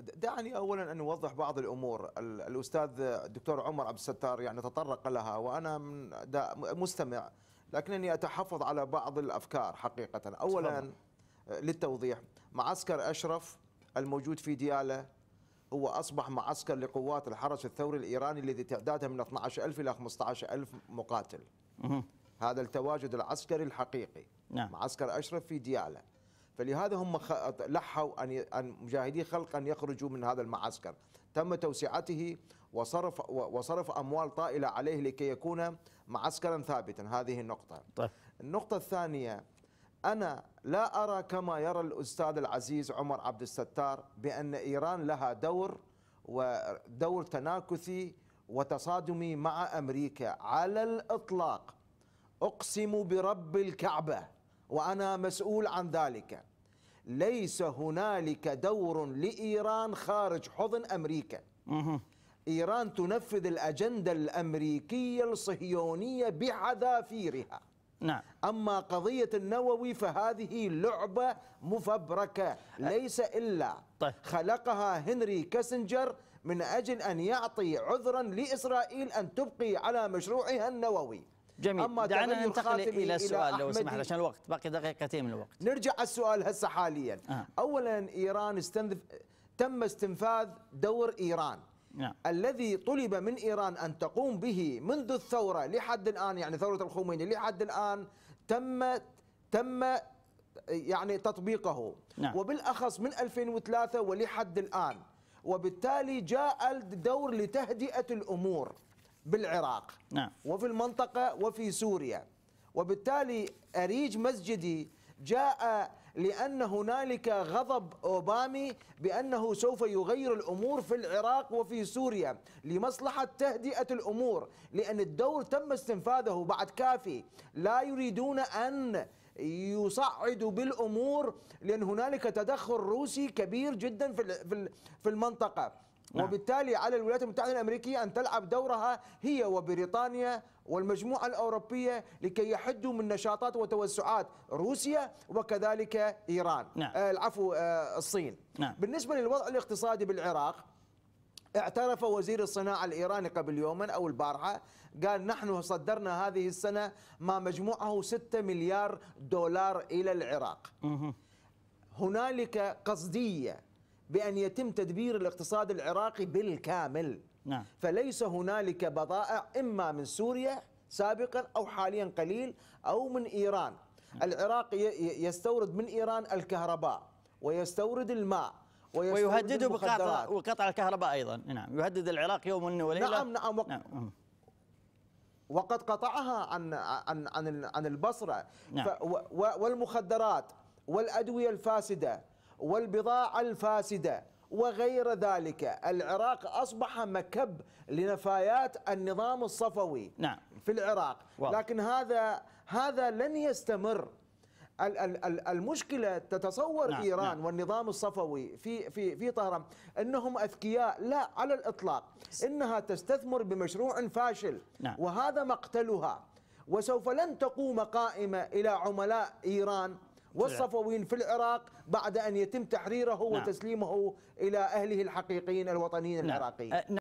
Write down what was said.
دعني اولا ان اوضح بعض الامور الاستاذ الدكتور عمر عبد الستار يعني تطرق لها وانا مستمع لكنني اتحفظ على بعض الافكار حقيقه اولا للتوضيح معسكر اشرف الموجود في دياله هو أصبح معسكر لقوات الحرس الثوري الإيراني الذي تعدادها من 12000 إلى 15000 مقاتل هذا التواجد العسكري الحقيقي نعم. معسكر أشرف في ديالة فلهذا هم لحوا أن أن مجاهدي خلق أن يخرجوا من هذا المعسكر تم توسعته وصرف وصرف أموال طائلة عليه لكي يكون معسكرا ثابتا هذه النقطة طيب. النقطة الثانية أنا لا أرى كما يرى الأستاذ العزيز عمر عبد الستار بأن إيران لها دور ودور تناكثي وتصادمي مع أمريكا على الإطلاق أقسم برب الكعبة وانا مسؤول عن ذلك ليس هنالك دور لايران خارج حضن امريكا ايران تنفذ الاجنده الامريكيه الصهيونيه بحذافيرها نعم اما قضيه النووي فهذه لعبه مفبركه ليس الا طيب. خلقها هنري كاسنجر من اجل ان يعطي عذرا لاسرائيل ان تبقي على مشروعها النووي جميل اما دعنا ننتقل الى السؤال لو سمحت عشان الوقت باقي دقيقتين من الوقت نرجع على السؤال هسه حاليا آه. اولا ايران استنذف تم استنفاذ دور ايران نعم. الذي طلب من ايران ان تقوم به منذ الثوره لحد الان يعني ثوره الخميني لحد الان تم تم يعني تطبيقه نعم. وبالاخص من 2003 ولحد الان وبالتالي جاء الدور لتهدئه الامور بالعراق نعم. وفي المنطقة وفي سوريا وبالتالي أريج مسجدي جاء لأن هنالك غضب أوبامي بأنه سوف يغير الأمور في العراق وفي سوريا لمصلحة تهدئة الأمور لأن الدور تم استنفاذه بعد كافي لا يريدون أن يصعد بالامور لان هنالك تدخل روسي كبير جدا في في المنطقه نعم. وبالتالي على الولايات المتحدة الأمريكية أن تلعب دورها هي وبريطانيا والمجموعة الأوروبية لكي يحدوا من نشاطات وتوسعات روسيا وكذلك إيران نعم. آه العفو آه الصين نعم. بالنسبة للوضع الاقتصادي بالعراق اعترف وزير الصناعة الإيراني قبل يوما أو البارحة قال نحن صدرنا هذه السنة ما مجموعه 6 مليار دولار إلى العراق هنالك قصدية بأن يتم تدبير الاقتصاد العراقي بالكامل نعم. فليس هنالك بضائع إما من سوريا سابقا أو حاليا قليل أو من إيران نعم. العراق يستورد من إيران الكهرباء ويستورد الماء ويهدد بقطع وقطع الكهرباء ايضا نعم يهدد العراق يوم وليله نعم نعم, وق... نعم. وقد قطعها عن عن عن, عن البصره نعم. ف... و... والمخدرات والادويه الفاسده والبضاعة الفاسدة وغير ذلك العراق أصبح مكب لنفايات النظام الصفوي نعم. في العراق واضح. لكن هذا هذا لن يستمر المشكلة تتصور نعم. إيران نعم. والنظام الصفوي في في في طهران أنهم أذكياء لا على الإطلاق إنها تستثمر بمشروع فاشل نعم. وهذا مقتلها وسوف لن تقوم قائمة إلى عملاء إيران والصفويين في العراق بعد أن يتم تحريره نعم. وتسليمه إلى أهله الحقيقيين الوطنيين نعم. العراقيين أه، نعم.